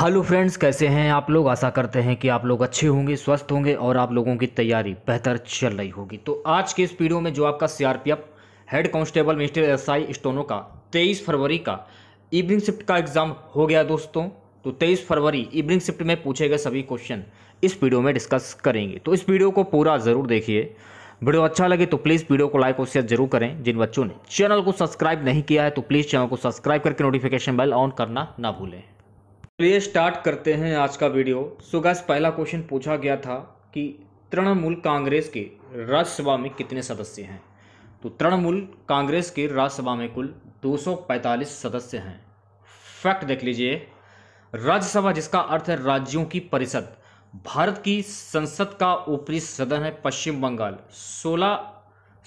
hello friends कैसे हैं आप लोग आशा करते हैं कि आप लोग अच्छे होंगे स्वस्थ होंगे और आप लोगों की तैयारी बेहतर चल रही होगी तो आज के इस वीडियो में जो आपका CRPF head constable mister SI स्टोनो का 23 फरवरी का इवनिंग शिफ्ट का एग्ज़ाम हो गया दोस्तों तो 23 फरवरी इवनिंग शिफ्ट में पूछे गए सभी क्वेश्चन इस वीडियो में डिस्कस करेंगे तो इस वीडियो को पूरा ज़रूर देखिए वीडियो अच्छा लगे तो प्लीज़ वीडियो को लाइक और शेयर जरूर करें जिन बच्चों ने चैनल को सब्सक्राइब नहीं किया है तो प्लीज़ चैनल को सब्सक्राइब करके नोटिफिकेशन बेल ऑन करना ना भूलें चलिए तो स्टार्ट करते हैं आज का वीडियो सुबह से पहला क्वेश्चन पूछा गया था कि तृणमूल कांग्रेस के राज्यसभा में कितने सदस्य हैं तो तृणमूल कांग्रेस के राज्यसभा में कुल 245 सदस्य हैं फैक्ट देख लीजिए राज्यसभा जिसका अर्थ है राज्यों की परिषद भारत की संसद का ऊपरी सदन है पश्चिम बंगाल 16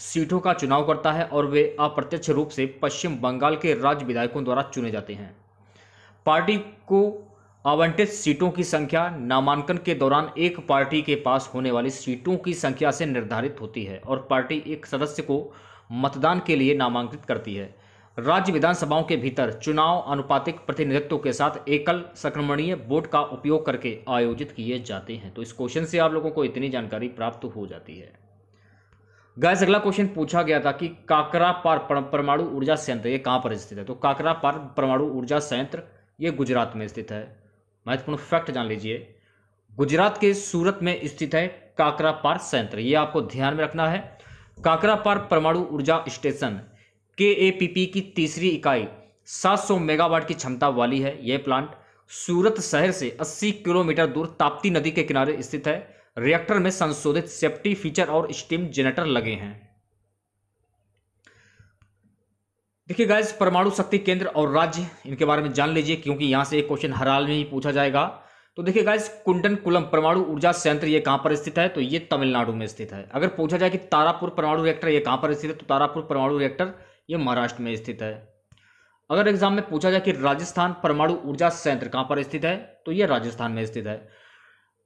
सीटों का चुनाव करता है और वे अप्रत्यक्ष रूप से पश्चिम बंगाल के राज्य विधायकों द्वारा चुने जाते हैं पार्टी को आवंटित सीटों की संख्या नामांकन के दौरान एक पार्टी के पास होने वाली सीटों की संख्या से निर्धारित होती है और पार्टी एक सदस्य को मतदान के लिए नामांकित करती है राज्य विधानसभाओं के भीतर चुनाव अनुपातिक प्रतिनिधित्व के साथ एकल संक्रमणीय वोट का उपयोग करके आयोजित किए जाते हैं तो इस क्वेश्चन से आप लोगों को इतनी जानकारी प्राप्त हो जाती है गैस अगला क्वेश्चन पूछा गया था कि काकरा पार परमाणु ऊर्जा संयंत्र ये कहाँ पर स्थित है तो काकरा पार परमाणु ऊर्जा संयंत्र ये गुजरात में स्थित है महत्वपूर्ण फैक्ट जान लीजिए गुजरात के सूरत में स्थित है काकरा पार संयंत्र ये आपको ध्यान में रखना है काकरा पार परमाणु ऊर्जा स्टेशन के ए पी पी की तीसरी इकाई 700 मेगावाट की क्षमता वाली है यह प्लांट सूरत शहर से 80 किलोमीटर दूर ताप्ती नदी के किनारे स्थित है रिएक्टर में संशोधित सेफ्टी फीचर और स्टीम जनरेटर लगे हैं देखिए गैस परमाणु शक्ति केंद्र और राज्य इनके बारे में जान लीजिए क्योंकि यहाँ से एक क्वेश्चन हर हाल में ही पूछा जाएगा तो देखिए गैस कुंडन कुलम परमाणु ऊर्जा संयंत्र ये कहाँ पर स्थित है तो ये तमिलनाडु में स्थित है अगर पूछा जाए कि तारापुर परमाणु रिएक्टर ये कहाँ पर स्थित है तो तारापुर परमाणु रिएक्टर ये महाराष्ट्र में स्थित है अगर एग्जाम में पूछा जाए कि राजस्थान परमाणु ऊर्जा संयंत्र कहाँ पर स्थित है तो ये राजस्थान में स्थित है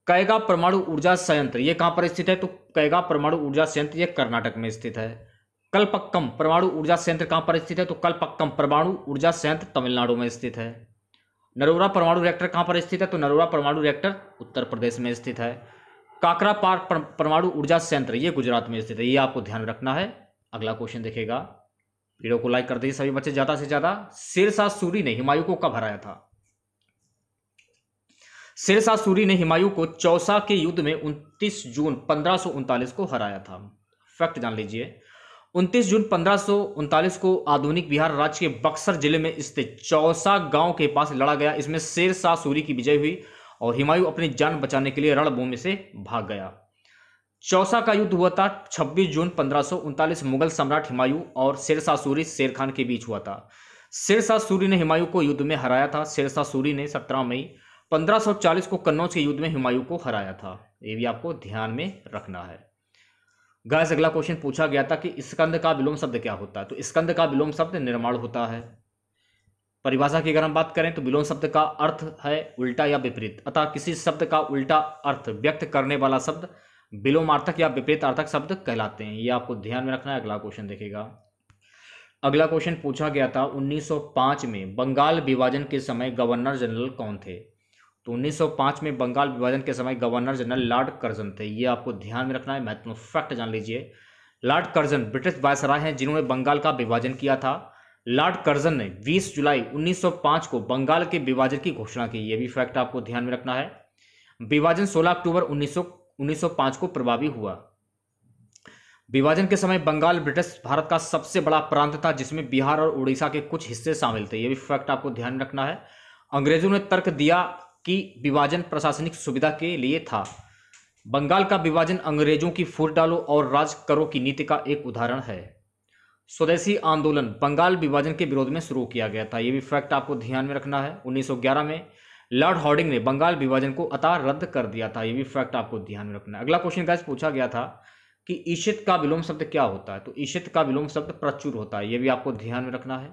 कैगा परमाणु ऊर्जा संयंत्र ये कहाँ पर स्थित है तो कैगा परमाणु ऊर्जा संयंत्र ये कर्नाटक में स्थित है कल्पक्कम परमाणु ऊर्जा संयंत्र कहाँ पर स्थित है तो कल्पक्कम परमाणु ऊर्जा संयंत्र तमिलनाडु में स्थित है नरोरा परमाणु रिएक्टर कहाँ पर स्थित है तो नरोरा परमाणु रिएक्टर उत्तर प्रदेश में स्थित है काकरा पार परमाणु ऊर्जा संयंत्र ये गुजरात में स्थित है ये आपको ध्यान रखना है अगला क्वेश्चन देखेगा वीडियो को लाइक कर दीजिए सभी बच्चे ज्यादा से ज्यादा शेरशाह सूरी ने हिमायू को कब हराया था शेरशाह सूरी ने हिमायू को चौसा के युद्ध में 29 जून पंद्रह को हराया था फैक्ट जान लीजिए उनतीस जून पंद्रह को आधुनिक बिहार राज्य के बक्सर जिले में स्थित चौसा गांव के पास लड़ा गया इसमें शेर शाह सूरी की विजय हुई और हिमायू अपनी जान बचाने के लिए रणभूमि से भाग गया चौसा का युद्ध हुआ था 26 जून पंद्रह मुगल सम्राट हिमायू और शेरशाह सूरी शेर खान के बीच हुआ था शेरशाह सूरी ने हिमायू को युद्ध में हराया था शेरशाह सूरी ने सत्रह मई पंद्रह को कन्नौज के युद्ध में हिमायू को हराया था ये भी आपको ध्यान में रखना है से अगला क्वेश्चन पूछा गया था कि स्कंद का विलोम शब्द क्या होता है तो स्कंद का विलोम शब्द निर्माण होता है परिभाषा की अगर हम बात करें तो विलोम शब्द का अर्थ है उल्टा या विपरीत अतः किसी शब्द का उल्टा अर्थ व्यक्त करने वाला शब्द विलोमार्थक या विपरीत अर्थक शब्द कहलाते हैं ये आपको ध्यान में रखना है अगला क्वेश्चन देखेगा अगला क्वेश्चन पूछा गया था 1905 में बंगाल विभाजन के समय गवर्नर जनरल कौन थे तो 1905 में बंगाल विभाजन के समय गवर्नर जनरल लॉर्ड कर्जन थे ये आपको ध्यान में रखना है महत्वपूर्ण फैक्ट जान लीजिए लॉर्ड कर्जन ब्रिटिश वायसराय हैं जिन्होंने बंगाल का विभाजन किया था लॉर्ड कर्जन ने 20 जुलाई 1905 को बंगाल के विभाजन की घोषणा की ये भी फैक्ट आपको ध्यान में रखना है विभाजन 16 अक्टूबर 1900 1905 को प्रभावी हुआ विभाजन के समय बंगाल ब्रिटिश भारत का सबसे बड़ा प्रांत था जिसमें बिहार और उड़ीसा के कुछ हिस्से शामिल थे ये भी फैक्ट आपको ध्यान रखना है अंग्रेजों ने तर्क दिया की विभाजन प्रशासनिक सुविधा के लिए था बंगाल का विभाजन अंग्रेजों की फूट डालो और राज करो की नीति का एक उदाहरण है स्वदेशी आंदोलन बंगाल विभाजन के विरोध में शुरू किया गया था यह भी फैक्ट आपको ध्यान में रखना है 1911 में लॉर्ड हॉर्डिंग ने बंगाल विभाजन को अतार रद्द कर दिया था यह भी फैक्ट आपको ध्यान में रखना है अगला क्वेश्चन का पूछा गया था कि ईशित का विलोम शब्द क्या होता है तो ईशित का विलोम शब्द प्रचुर होता है यह भी आपको ध्यान में रखना है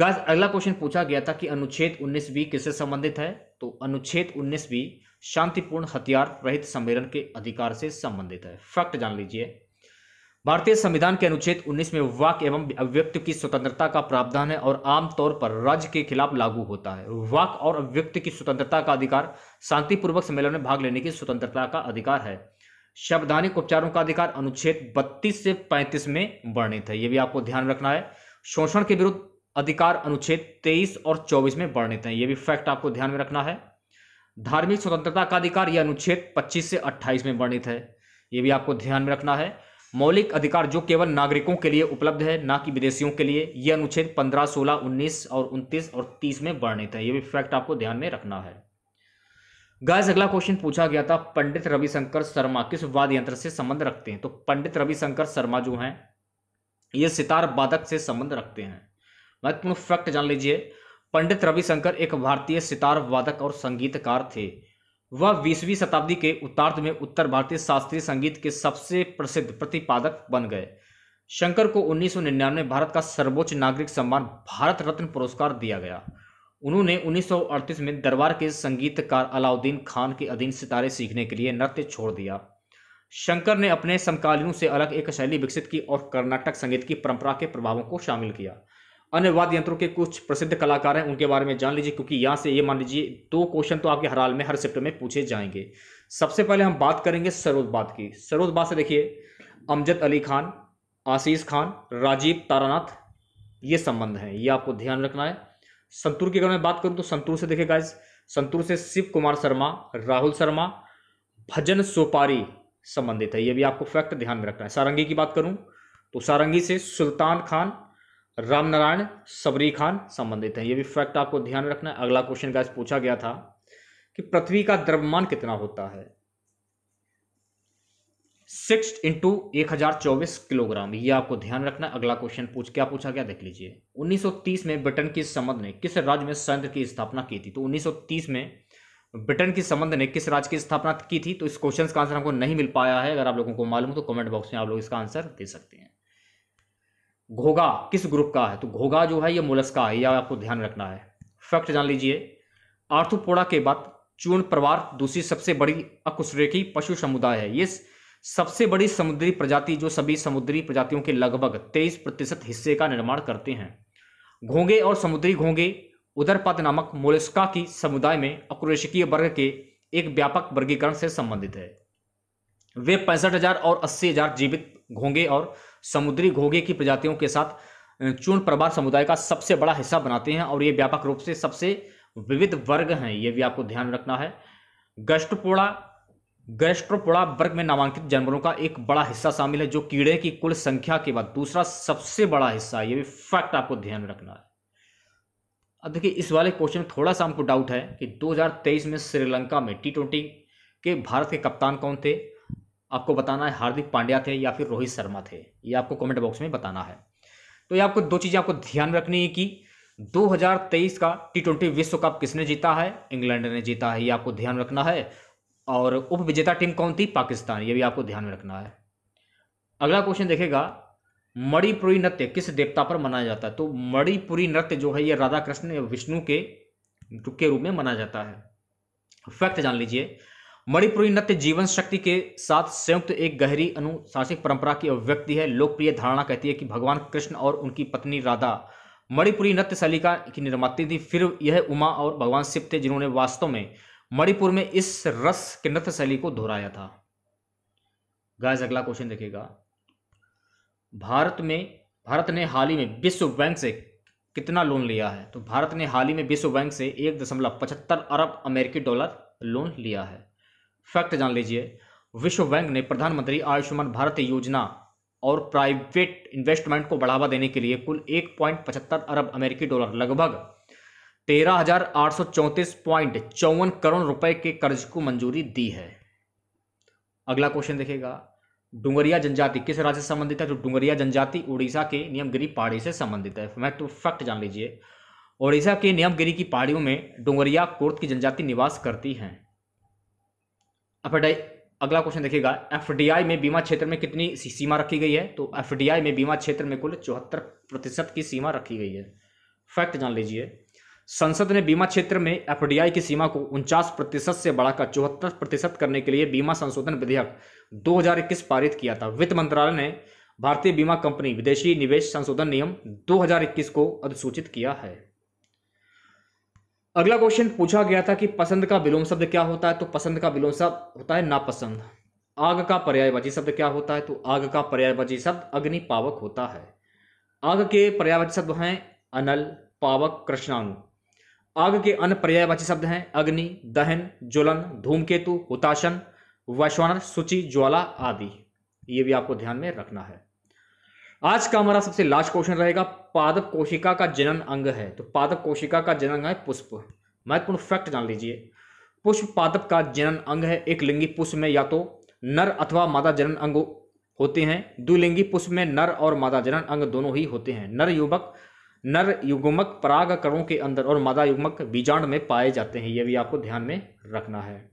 गाइस अगला क्वेश्चन पूछा गया था कि अनुच्छेद 19 बी किससे संबंधित है तो अनुच्छेद 19 बी शांतिपूर्ण हथियार रहित सम्मेलन के अधिकार से संबंधित है फैक्ट जान लीजिए भारतीय संविधान के अनुच्छेद 19 में वाक एवं अव्यक्त की स्वतंत्रता का प्रावधान है और आमतौर पर राज्य के खिलाफ लागू होता है वाक और अव्यक्त की स्वतंत्रता का अधिकार शांतिपूर्वक सम्मेलन में भाग लेने की स्वतंत्रता का अधिकार है शब्दानिक उपचारों का अधिकार अनुच्छेद बत्तीस से पैंतीस में वर्णित है यह भी आपको ध्यान रखना है शोषण के विरुद्ध अधिकार अनुच्छेद 23 और 24 में वर्णित हैं ये भी फैक्ट आपको ध्यान में रखना है धार्मिक स्वतंत्रता का अधिकार यह अनुच्छेद 25 से 28 में वर्णित है ये भी आपको ध्यान में रखना है मौलिक अधिकार जो केवल नागरिकों के लिए उपलब्ध है ना कि विदेशियों के लिए यह अनुच्छेद 15, 16, 19 और 29 और 30 में वर्णित है ये भी फैक्ट आपको ध्यान में रखना है गाइस अगला क्वेश्चन पूछा गया था पंडित रविशंकर शर्मा किस वाद यंत्र से संबंध रखते हैं तो पंडित रविशंकर शर्मा जो हैं ये सितार वादक से संबंध रखते हैं महत्वपूर्ण फैक्ट जान लीजिए पंडित रविशंकर एक भारतीय सितार वादक और संगीतकार थे वह बीसवीं शताब्दी के उत्तार्थ में उत्तर भारतीय शास्त्रीय संगीत के सबसे प्रसिद्ध प्रतिपादक बन गए शंकर को 1999 में भारत का सर्वोच्च नागरिक सम्मान भारत रत्न पुरस्कार दिया गया उन्होंने 1938 में दरबार के संगीतकार अलाउद्दीन खान के अधीन सितारे सीखने के लिए नृत्य छोड़ दिया शंकर ने अपने समकालीनों से अलग एक शैली विकसित की और कर्नाटक संगीत की परंपरा के प्रभावों को शामिल किया अन्य वाद्य यंत्रों के कुछ प्रसिद्ध कलाकार हैं उनके बारे में जान लीजिए क्योंकि यहाँ से ये मान लीजिए दो क्वेश्चन तो आपके हर हाल में हर सेप्टर में पूछे जाएंगे सबसे पहले हम बात करेंगे सरोदबाद की सरोदबाद से देखिए अमजद अली खान आशीष खान राजीव तारानाथ ये संबंध हैं ये आपको ध्यान रखना है संतूर की अगर मैं बात करूँ तो संतूर से देखिए गाइज संतूर से शिव कुमार शर्मा राहुल शर्मा भजन सोपारी संबंधित है ये भी आपको फैक्ट ध्यान में रखना है सारंगी की बात करूँ तो सारंगी से सुल्तान खान रामनारायण सबरी खान संबंधित हैं ये भी फैक्ट आपको ध्यान में रखना है अगला क्वेश्चन का पूछा गया था कि पृथ्वी का द्रव्यमान कितना होता है सिक्स इंटू एक हजार चौबीस किलोग्राम ये आपको ध्यान रखना है अगला क्वेश्चन पूछ क्या पूछा गया देख लीजिए 1930 में ब्रिटेन की संबंध ने किस राज्य में संयंत्र की स्थापना की थी तो 1930 में ब्रिटेन की संबंध ने किस राज्य की स्थापना की थी तो इस क्वेश्चन का आंसर हमको नहीं मिल पाया है अगर आप लोगों को मालूम हो तो कमेंट बॉक्स में आप लोग इसका आंसर दे सकते हैं घोगा किस ग्रुप का है तो घोगा जो है ये मोलस्का है यह आपको ध्यान रखना है फैक्ट जान लीजिए आर्थोपोडा के बाद चूर्ण परिवार दूसरी सबसे बड़ी अकुशरेखी पशु समुदाय है ये सबसे बड़ी समुद्री प्रजाति जो सभी समुद्री प्रजातियों के लगभग तेईस प्रतिशत हिस्से का निर्माण करते हैं घोंगे और समुद्री घोंगे उदरपद नामक मोलस्का की समुदाय में अकुरेशकीय वर्ग के एक व्यापक वर्गीकरण से संबंधित है वे पैंसठ और अस्सी जीवित घोंगे और समुद्री घोगे की प्रजातियों के साथ चूर्ण प्रभार समुदाय का सबसे बड़ा हिस्सा बनाते हैं और ये व्यापक रूप से सबसे विविध वर्ग हैं ये भी आपको ध्यान रखना है गस्टपोड़ा गैस्ट्रोपोड़ा वर्ग में नामांकित जानवरों का एक बड़ा हिस्सा शामिल है जो कीड़े की कुल संख्या के बाद दूसरा सबसे बड़ा हिस्सा है ये भी फैक्ट आपको ध्यान रखना है अब देखिए इस वाले क्वेश्चन में थोड़ा सा हमको डाउट है कि 2023 में श्रीलंका में टी ट्वेंटी के भारत के कप्तान कौन थे आपको बताना है हार्दिक पांड्या थे या फिर रोहित शर्मा थे ये आपको कमेंट बॉक्स में बताना है तो ये आपको दो चीज़ें आपको ध्यान रखनी है कि 2023 का टी ट्वेंटी विश्व कप किसने जीता है इंग्लैंड ने जीता है ये आपको ध्यान रखना है और उप विजेता टीम कौन थी पाकिस्तान ये भी आपको ध्यान में रखना है अगला क्वेश्चन देखेगा मणिपुरी नृत्य किस देवता पर मनाया जाता है तो मणिपुरी नृत्य जो है ये राधा कृष्ण विष्णु के के रूप में मनाया जाता है फैक्ट जान लीजिए मणिपुरी नृत्य जीवन शक्ति के साथ संयुक्त एक गहरी अनुशासिक परंपरा की अभिव्यक्ति है लोकप्रिय धारणा कहती है कि भगवान कृष्ण और उनकी पत्नी राधा मणिपुरी नृत्य शैलिका की निर्माती थी फिर यह उमा और भगवान शिव थे जिन्होंने वास्तव में मणिपुर में इस रस के नृत्य शैली को दोहराया था गायज अगला क्वेश्चन देखेगा भारत में भारत ने हाल ही में विश्व बैंक से कितना लोन लिया है तो भारत ने हाल ही में विश्व बैंक से एक दशमलव पचहत्तर अरब अमेरिकी डॉलर लोन लिया है फैक्ट जान लीजिए विश्व बैंक ने प्रधानमंत्री आयुष्मान भारत योजना और प्राइवेट इन्वेस्टमेंट को बढ़ावा देने के लिए कुल एक पॉइंट पचहत्तर अरब अमेरिकी डॉलर लगभग तेरह हजार आठ सौ चौंतीस पॉइंट चौवन करोड़ रुपए के कर्ज को मंजूरी दी है अगला क्वेश्चन देखेगा डुंगरिया जनजाति किस राज्य से संबंधित है तो डुंगरिया जनजाति उड़ीसा के नियमगिरी पहाड़ी से संबंधित है मैं तो फैक्ट जान लीजिए ओडिशा के नियमगिरी की पहाड़ियों में डुंगरिया कोर्ट की जनजाति निवास करती हैं एफ अगला क्वेश्चन देखिएगा एफ में बीमा क्षेत्र में कितनी सीमा रखी गई है तो एफ में बीमा क्षेत्र में कुल चौहत्तर प्रतिशत की सीमा रखी गई है फैक्ट जान लीजिए संसद ने बीमा क्षेत्र में एफ की सीमा को उनचास प्रतिशत से बढ़ाकर चौहत्तर प्रतिशत करने के लिए बीमा संशोधन विधेयक 2021 पारित किया था वित्त मंत्रालय ने भारतीय बीमा कंपनी विदेशी निवेश संशोधन नियम 2021 को अधिसूचित किया है अगला क्वेश्चन पूछा गया था कि पसंद का विलोम शब्द क्या होता है तो पसंद का विलोम शब्द होता है नापसंद आग का पर्यायवाची शब्द क्या होता है तो आग का पर्यायवाची शब्द अग्नि पावक होता है आग के पर्यायवाची शब्द हैं अनल पावक कृष्णाणु आग के अन्य पर्यायवाची शब्द हैं अग्नि दहन ज्वलन धूमकेतु हुताशन वैश्वान सूची ज्वाला आदि ये भी आपको ध्यान में रखना है आज का हमारा सबसे लास्ट क्वेश्चन रहेगा पादप कोशिका का जनन अंग है तो पादप कोशिका का जनन अंग है पुष्प महत्वपूर्ण फैक्ट जान लीजिए पुष्प पादप का जनन अंग है एक लिंगी पुष्प में या तो नर अथवा मादा जनन अंग होते हैं द्विलिंगी पुष्प में नर और मादा जनन अंग दोनों ही होते हैं नर युवक नर युगमक पराग करों के अंदर और मादा युगमक बीजांड में पाए जाते हैं यह भी आपको ध्यान में रखना है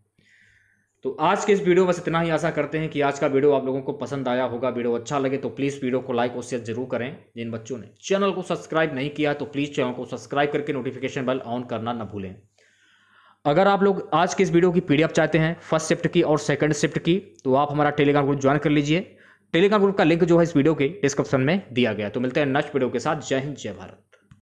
तो आज के इस वीडियो बस इतना ही आशा करते हैं कि आज का वीडियो आप लोगों को पसंद आया होगा वीडियो अच्छा लगे तो प्लीज़ वीडियो को लाइक और शेयर जरूर करें जिन बच्चों ने चैनल को सब्सक्राइब नहीं किया तो प्लीज़ चैनल को सब्सक्राइब करके नोटिफिकेशन बेल ऑन करना न भूलें अगर आप लोग आज के इस वीडियो की पीडीएफ चाहते हैं फर्स्ट शिफ्ट की और सेकंड शिफ्ट की तो आप हमारा टेलीग्राम ग्रुप ज्वाइन कर लीजिए टेलीग्राम ग्रुप का लिंक जो है इस वीडियो के डिस्क्रिप्शन में दिया गया तो मिलते हैं नेक्स्ट वीडियो के साथ जय हिंद जय भारत